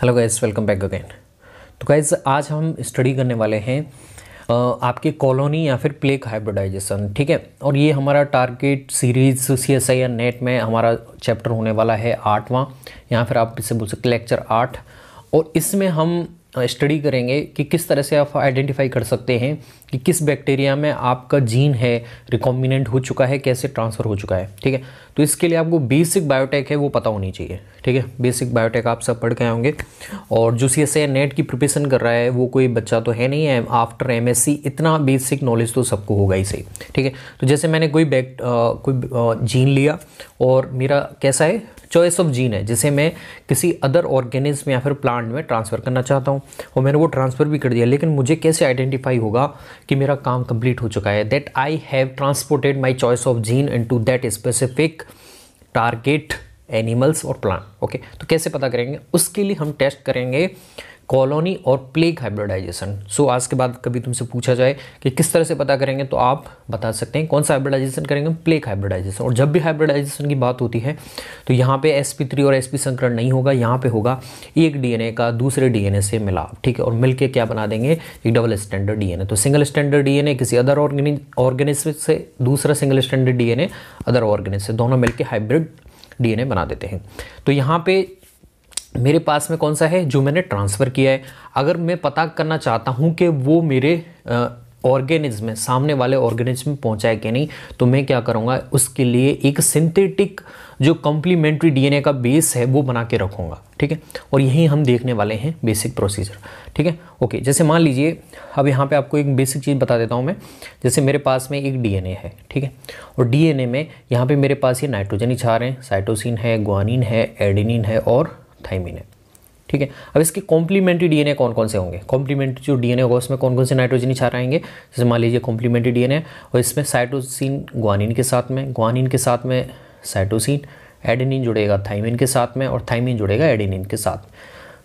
Hello guys welcome back again तो guys आज हम स्टडी करने वाले हैं आपके कॉलोनी या फिर प्लेक हाइब्रिडाइजेशन ठीक है और ये हमारा target series C S I या नेट में हमारा चैप्टर होने वाला है आठवां या फिर आप इसे बोल सकते लेक्चर आठ और इसमें हम स्टडी करेंगे कि किस तरह से आप आइडेंटिफाई कर सकते हैं कि किस बैक्टीरिया में आपका जीन है रिकॉम्बिनेंट हो चुका है कैसे ट्रांसफ़र हो चुका है ठीक है तो इसके लिए आपको बेसिक बायोटेक है वो पता होनी चाहिए ठीक है बेसिक बायोटेक आप सब पढ़ के होंगे और जो सी एस नेट की प्रिपरेशन कर रहा है वो कोई बच्चा तो है नहीं है आफ्टर एम इतना बेसिक नॉलेज तो सबको होगा ही सही ठीक है तो जैसे मैंने कोई बैक कोई जीन लिया और मेरा कैसा है चॉइस ऑफ जीन है जिसे मैं किसी अदर ऑर्गेनिज्म या फिर प्लांट में ट्रांसफ़र करना चाहता हूँ हूँ और मैंने वो ट्रांसफ़र भी कर दिया लेकिन मुझे कैसे आइडेंटिफाई होगा कि मेरा काम कंप्लीट हो चुका है that I have transported my choice of gene into that specific target animals और प्लान ओके तो कैसे पता करेंगे उसके लिए हम टेस्ट करेंगे कॉलोनी और प्लेग हाइब्रिडाइजेशन सो आज के बाद कभी तुमसे पूछा जाए कि किस तरह से पता करेंगे तो आप बता सकते हैं कौन सा हाइब्रिडाइजेशन करेंगे प्लेग हाइब्रिडाइजेशन और जब भी हाइब्रिडाइजेशन की बात होती है तो यहाँ पे एस थ्री और एस संकरण नहीं होगा यहाँ पे होगा एक डीएनए का दूसरे डीएनए से मिलाप ठीक है और मिलकर क्या बना देंगे एक डबल स्टैंडर्ड डीएनए तो सिंगल स्टैंडर्ड डीएनए किसी अदर ऑर्गेनिज से दूसरा single standard DNA other organism से दोनों मिलकर हाइब्रिड डीएनए बना देते हैं तो यहाँ पे मेरे पास में कौन सा है जो मैंने ट्रांसफ़र किया है अगर मैं पता करना चाहता हूँ कि वो मेरे ऑर्गेनिज्म में सामने वाले ऑर्गेनिज्म में पहुँचा है कि नहीं तो मैं क्या करूँगा उसके लिए एक सिंथेटिक जो कॉम्प्लीमेंट्री डीएनए का बेस है वो बना के रखूँगा ठीक है और यही हम देखने वाले हैं बेसिक प्रोसीजर ठीक है ओके जैसे मान लीजिए अब यहाँ पे आपको एक बेसिक चीज़ बता देता हूँ मैं जैसे मेरे पास में एक डीएनए है ठीक है और डीएनए में यहाँ पे मेरे पास ये नाइट्रोजन इछा रहे हैं साइटोसिन है ग्वानिन है एडिनिन है और थाइमिन है ठीक है अब इसके कॉम्प्लीमेंट्री डीएनए कौन कौन से होंगे कॉम्प्लीमेंट्री जो डीएनए होगा उसमें कौन कौन से नाइट्रोजन क्षार आएंगे जैसे मान लीजिए कॉम्प्लीमेंट्री डीएनए और इसमें साइटोसिन ग्वानिन के साथ में ग्वानिन के साथ में साइटोसिन एडेनिन जुड़ेगा थाइमिन के साथ में और थाइमिन जुड़ेगा एडेनिन के साथ में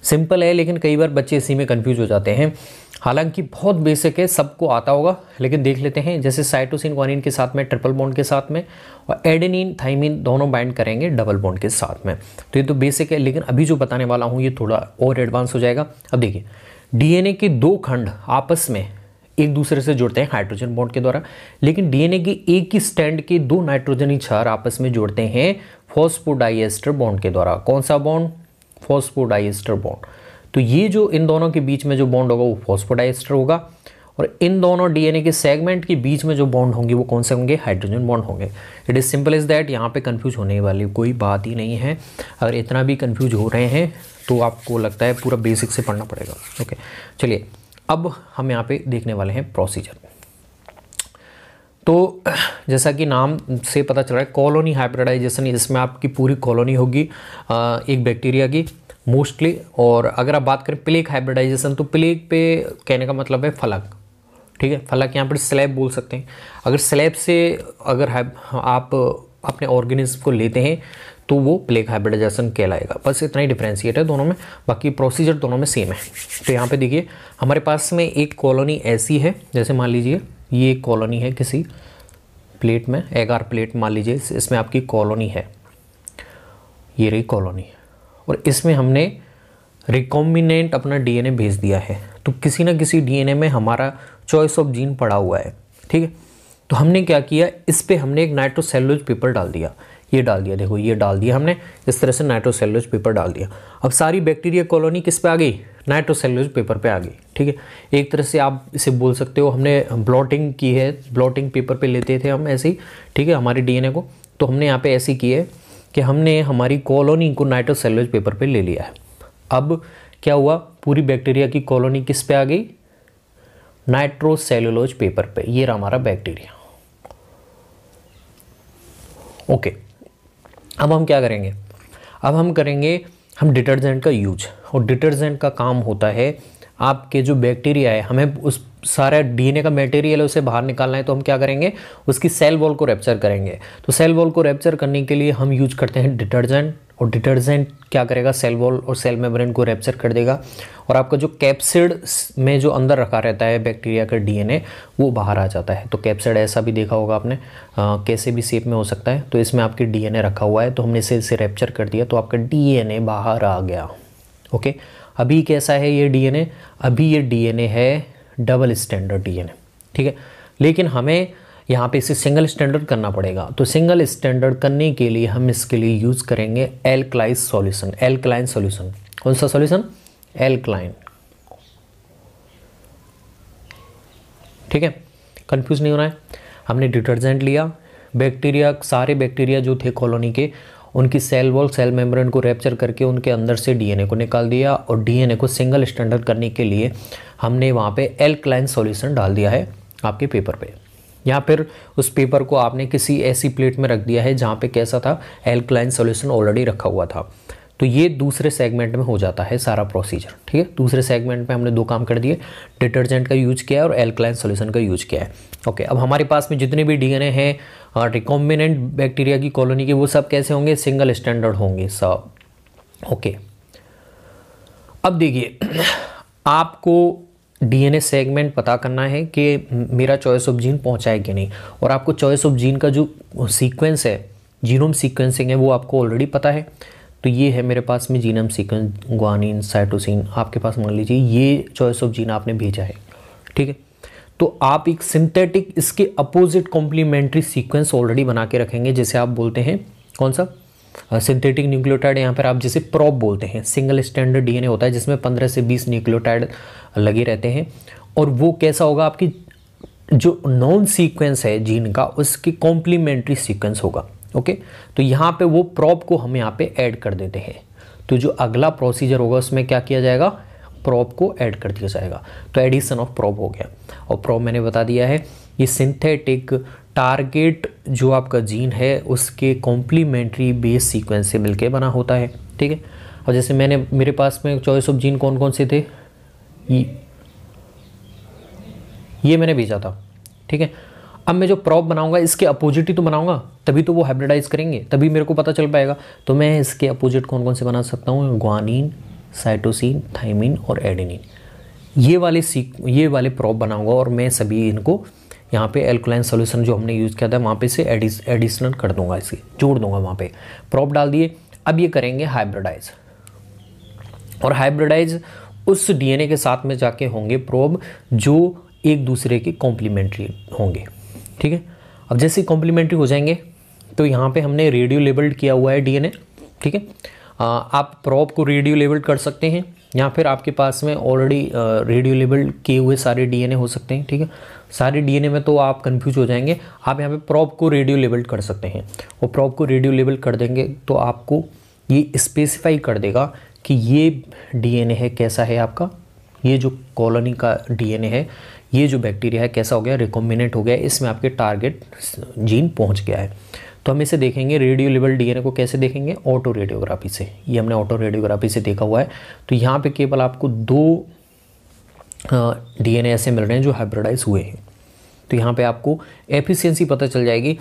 सिंपल है लेकिन कई बार बच्चे इसी में कन्फ्यूज हो जाते हैं हालांकि बहुत बेसिक है सबको आता होगा लेकिन देख लेते हैं जैसे साइटोसिन क्वानिन के साथ में ट्रिपल बॉन्ड के साथ में और एडेनिन थाइमिन दोनों बाइंड करेंगे डबल बॉन्ड के साथ में तो ये तो बेसिक है लेकिन अभी जो बताने वाला हूँ ये थोड़ा और एडवांस हो जाएगा अब देखिए डीएनए के दो खंड आपस में एक दूसरे से जुड़ते हैं हाइड्रोजन बॉन्ड के द्वारा लेकिन डीएनए के एक ही स्टैंड के दो नाइट्रोजनी छार आपस में जुड़ते हैं फॉस्फोडाइएस्टर बॉन्ड के द्वारा कौन सा बॉन्ड फॉस्फोडाइस्टर बॉन्ड तो ये जो इन दोनों के बीच में जो बॉन्ड होगा वो फॉस्फोडाइस्टर होगा और इन दोनों डीएनए के सेगमेंट के बीच में जो बॉन्ड होंगे वो कौन से होंगे हाइड्रोजन बॉन्ड होंगे it is simple is that यहाँ पे कंफ्यूज होने वाली कोई बात ही नहीं है अगर इतना भी कंफ्यूज हो रहे हैं तो आपको लगता है पूरा बेसिक से पढ़ना पड़ेगा ओके चलिए अब हम यहाँ पे देखने वाले हैं प्रोसीजर तो जैसा कि नाम से पता चल रहा है कॉलोनी हाइब्रिडाइजेशन इसमें आपकी पूरी कॉलोनी होगी एक बैक्टीरिया की मोस्टली और अगर आप बात करें प्लेग हाइब्रिडाइजेशन तो प्लेग पे कहने का मतलब है फलक ठीक है फलक यहाँ पर स्लैब बोल सकते हैं अगर स्लैब से अगर आप अपने ऑर्गेनिज्म को लेते हैं तो वो प्लेग हाइब्रिडाइजेशन कहलाएगा बस इतना ही डिफ्रेंशिएट है दोनों में बाकी प्रोसीजर दोनों में सेम है तो यहाँ पे देखिए हमारे पास में एक कॉलोनी ऐसी है जैसे मान लीजिए ये कॉलोनी है किसी प्लेट में एगार प्लेट मान लीजिए इसमें आपकी कॉलोनी है ये रही कॉलोनी और इसमें हमने रिकॉम्बिनेंट अपना डीएनए भेज दिया है तो किसी ना किसी डीएनए में हमारा चॉइस ऑफ जीन पड़ा हुआ है ठीक है तो हमने क्या किया इस पर हमने एक नाइट्रोसेलुलज पेपर डाल दिया ये डाल दिया देखो ये डाल दिया हमने इस तरह से नाइट्रोसेलुलज पेपर डाल दिया अब सारी बैक्टीरिया कॉलोनी किस पे आ गई नाइट्रोसेलुलज पेपर पे आ गई ठीक है एक तरह से आप इसे बोल सकते हो हमने ब्लॉटिंग की है ब्लॉटिंग पेपर पे लेते थे हम ऐसे ही ठीक है हमारे डीएनए को तो हमने यहाँ पे ऐसे की है कि हमने हमारी कॉलोनी को नाइट्रोसेलुलज पेपर पर ले लिया है अब क्या हुआ पूरी बैक्टीरिया की कॉलोनी किस पे आ गई नाइट्रोसेलुलोज पेपर पे ये रहा हमारा बैक्टीरिया ओके okay. अब हम क्या करेंगे अब हम करेंगे हम डिटर्जेंट का यूज और डिटर्जेंट का काम होता है आपके जो बैक्टीरिया है हमें उस सारा डीएनए का मटेरियल है उसे बाहर निकालना है तो हम क्या करेंगे उसकी सेल वॉल को रैप्चर करेंगे तो सेल वॉल को रैप्चर करने के लिए हम यूज करते हैं डिटर्जेंट और डिटर्जेंट क्या करेगा सेल वॉल और सेल मेम्ब्रेन को रैप्चर कर देगा और आपका जो कैप्सिड में जो अंदर रखा रहता है बैक्टीरिया का डीएनए वो बाहर आ जाता है तो कैप्सिड ऐसा भी देखा होगा आपने आ, कैसे भी शेप में हो सकता है तो इसमें आपके डीएनए रखा हुआ है तो हमने इसे इसे रैप्चर कर दिया तो आपका डीएनए बाहर आ गया ओके अभी कैसा है ये डीएनए अभी ये डीएनए है डबल स्टैंडर्ड डीएनए ठीक है लेकिन हमें यहाँ पे इसे सिंगल स्टैंडर्ड करना पड़ेगा तो सिंगल स्टैंडर्ड करने के लिए हम इसके लिए यूज़ करेंगे एल्कलाइन सॉल्यूशन एल्कलाइन सॉल्यूशन कौन सा सॉल्यूशन एल्कलाइन ठीक है कंफ्यूज नहीं होना है हमने डिटर्जेंट लिया बैक्टीरिया सारे बैक्टीरिया जो थे कॉलोनी के उनकी सेल वॉल सेल मेम्ब्रेन को रैप्चर करके उनके अंदर से डीएनए को निकाल दिया और डीएनए को सिंगल स्टैंडर्ड करने के लिए हमने वहाँ पे एल्कलाइन सॉल्यूशन डाल दिया है आपके पेपर पे या फिर उस पेपर को आपने किसी ऐसी प्लेट में रख दिया है जहाँ पे कैसा था एल्कलाइन सोल्यूशन ऑलरेडी रखा हुआ था तो ये दूसरे सेगमेंट में हो जाता है सारा प्रोसीजर ठीक है दूसरे सेगमेंट में हमने दो काम कर दिए डिटर्जेंट का यूज किया है और एल्कलाइन सोल्यूशन का यूज किया है ओके अब हमारे पास में जितने भी डीएनए हैं रिकॉम्बिनेंट बैक्टीरिया की कॉलोनी के वो सब कैसे होंगे सिंगल स्टैंडर्ड होंगे सब ओके अब देखिए आपको डीएनए सेगमेंट पता करना है कि मेरा चॉइस ऑफ जीन पहुंचा है कि नहीं और आपको चॉइस ऑफ जीन का जो सीक्वेंस है जीनोम सीक्वेंसिंग है वो आपको ऑलरेडी पता है तो ये है मेरे पास में जीनोम सीक्वेंस ग्वानिन साइटोसिन आपके पास मान लीजिए ये चॉइस ऑफ जीन आपने भेजा है ठीक है तो आप एक सिंथेटिक इसके अपोजिट कॉम्प्लीमेंट्री सीक्वेंस ऑलरेडी बना के रखेंगे जैसे आप बोलते हैं कौन सा सिंथेटिक न्यूक्लियोटाइड यहाँ पर आप जिसे प्रॉप बोलते हैं सिंगल स्टैंडर्ड डीएनए होता है जिसमें पंद्रह से बीस न्यूक्लियोटाइड लगे रहते हैं और वो कैसा होगा आपकी जो नॉन सीक्वेंस है जीन का उसकी कॉम्प्लीमेंट्री सीक्वेंस होगा ओके तो यहाँ पे वो प्रॉप को हम यहाँ पे ऐड कर देते हैं तो जो अगला प्रोसीजर होगा उसमें क्या किया जाएगा प्रॉप को ऐड कर दिया जाएगा तो एडिशन ऑफ प्रॉप हो गया और प्रॉप मैंने बता दिया है ये सिंथेटिक टारगेट जो आपका जीन है उसके कॉम्प्लीमेंट्री बेस सीक्वेंस से मिलके बना होता है ठीक है और जैसे मैंने मेरे पास में चॉइस ऑफ जीन कौन कौन से थे ये, ये मैंने भेजा था ठीक है अब मैं जो प्रॉप बनाऊंगा इसके अपोजिट ही तो बनाऊंगा तभी तो वो हाइब्रिडाइज करेंगे तभी मेरे को पता चल पाएगा तो मैं इसके अपोजिट कौन कौन से बना सकता हूँ ग्वानिन साइटोसिन थाइमिन और एडिनिन ये वाले सीक ये वाले प्रॉप बनाऊंगा और मैं सभी इनको यहाँ पे एल्कोलाइन सोल्यूशन जो हमने यूज़ किया था वहाँ पे से एडिशनल कर दूंगा इसे जोड़ दूंगा वहाँ पे प्रॉप डाल दिए अब ये करेंगे हाइब्रिडाइज और हाइब्रिडाइज उस डीएनए के साथ में जाके होंगे प्रोब जो एक दूसरे के कॉम्प्लीमेंट्री होंगे ठीक है अब जैसे कॉम्प्लीमेंट्री हो जाएंगे तो यहाँ पे हमने रेडियो लेबल्ड किया हुआ है डीएनए ठीक है आप प्रॉप को रेडियो लेबल्ड कर सकते हैं या फिर आपके पास में ऑलरेडी रेडियो लेबल किए हुए सारे डीएनए हो सकते हैं ठीक है सारे डीएनए में तो आप कंफ्यूज हो जाएंगे आप यहाँ पे प्रॉप को रेडियो लेबल कर सकते हैं और प्रॉप को रेडियो लेबल कर देंगे तो आपको ये स्पेसिफाई कर देगा कि ये डीएनए है कैसा है आपका ये जो कॉलोनी का डीएनए है ये जो बैक्टीरिया है कैसा हो गया रिकॉम्बिनेट हो गया इसमें आपके टारगेट जीन पहुँच गया है तो हम इसे देखेंगे रेडियो लेवल डीएनए को कैसे देखेंगे ऑटो रेडियोग्राफी से ये हमने ऑटो रेडियोग्राफी से देखा हुआ है तो यहाँ पे केवल आपको दो डीएनए ऐसे मिल रहे हैं जो हाइब्रिडाइज हुए हैं तो यहाँ पे आपको एफिशिएंसी पता चल जाएगी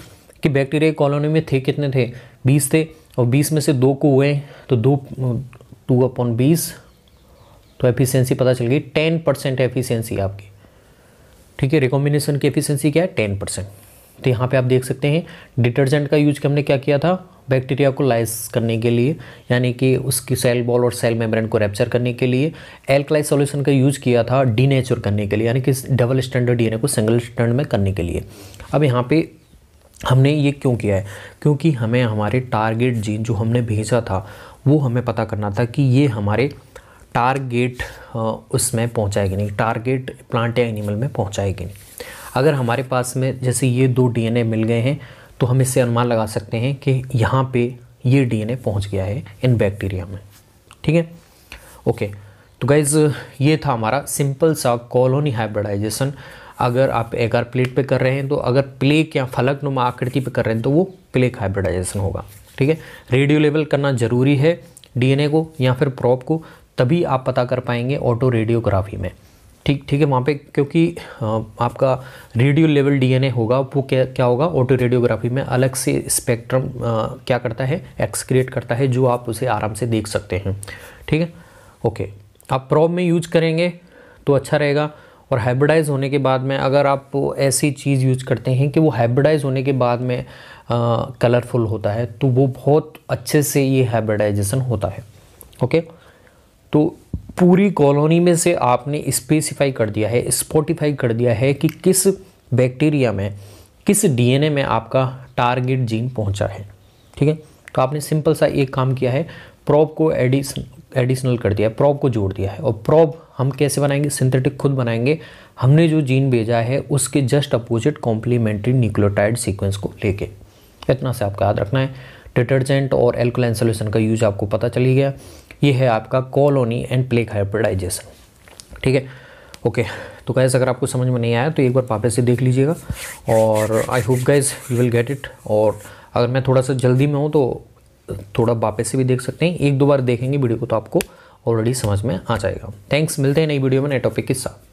कि बैक्टीरिया कॉलोनी में थे कितने थे बीस थे और बीस में से दो को हुए तो दो टू अपॉन बीस तो एफिशियंसी पता चल गई टेन परसेंट एफिशियंसी आपकी ठीक है रिकॉम्बिनेशन की एफिशियंसी क्या है टेन परसेंट तो यहाँ पे आप देख सकते हैं डिटर्जेंट का यूज हमने क्या किया था बैक्टीरिया को लाइस करने के लिए यानी कि उसकी सेल बॉल और सेल मेम्ब्रेन को रैप्चर करने के लिए एल्कलाइज सॉल्यूशन का यूज किया था डीनेचर करने के लिए यानी कि डबल स्टैंडर्ड डीएनए को सिंगल स्टैंडर्ड में करने के लिए अब यहाँ पे हमने ये क्यों किया है क्योंकि हमें हमारे टारगेट जीन जो हमने भेजा था वो हमें पता करना था कि ये हमारे टारगेट उसमें पहुँचाएगी नहीं टारगेट प्लांट या एनिमल में पहुँचाएगी नहीं अगर हमारे पास में जैसे ये दो डीएनए मिल गए हैं तो हम इससे अनुमान लगा सकते हैं कि यहाँ पे ये डीएनए पहुँच गया है इन बैक्टीरिया में ठीक है ओके तो गाइज़ ये था हमारा सिंपल सा कॉलोनी हाइब्रिडाइजेशन अगर आप एगार प्लेट पे कर रहे हैं तो अगर प्लेक या फलक नुमा आकृति पे कर रहे हैं तो वो प्लेक हाइब्रिडाइजेशन होगा ठीक है रेडियो लेवल करना ज़रूरी है डीएनए को या फिर प्रॉप को तभी आप पता कर पाएंगे ऑटो रेडियोग्राफी में ठीक ठीक है वहाँ पे क्योंकि आपका रेडियो लेवल डीएनए होगा वो क्या क्या होगा ऑटो रेडियोग्राफी में अलग से स्पेक्ट्रम क्या करता है एक्सक्रिएट करता है जो आप उसे आराम से देख सकते हैं ठीक है ओके आप प्रॉब में यूज करेंगे तो अच्छा रहेगा और हाइब्रिडाइज होने के बाद में अगर आप ऐसी चीज़ यूज करते हैं कि वो हाइब्रिडाइज होने के बाद में कलरफुल होता है तो वो बहुत अच्छे से ये हाइब्रिडाइजेशन होता है ओके तो पूरी कॉलोनी में से आपने स्पेसिफाई कर दिया है स्पॉटिफाई कर दिया है कि किस बैक्टीरिया में किस डीएनए में आपका टारगेट जीन पहुंचा है ठीक है तो आपने सिंपल सा एक काम किया है प्रॉप को एडिशन एडिशनल कर दिया है प्रॉप को जोड़ दिया है और प्रॉप हम कैसे बनाएंगे सिंथेटिक खुद बनाएंगे हमने जो जीन भेजा है उसके just opposite complementary nucleotide sequence को लेके इतना से आपका याद रखना है डिटर्जेंट और एल्कोलाइन सोल्यूशन का यूज आपको पता चली गया ये है आपका कॉलोनी एंड प्लेक हाइब्रिडाइजेशन ठीक है ओके तो गैस अगर आपको समझ में नहीं आया तो एक बार पापे से देख लीजिएगा और I hope guess you will get it और अगर मैं थोड़ा सा जल्दी में हूँ तो थोड़ा वापस से भी देख सकते हैं एक दो बार देखेंगे वीडियो को तो आपको ऑलरेडी समझ में आ जाएगा थैंक्स मिलते हैं नई वीडियो में नए टॉपिक के साथ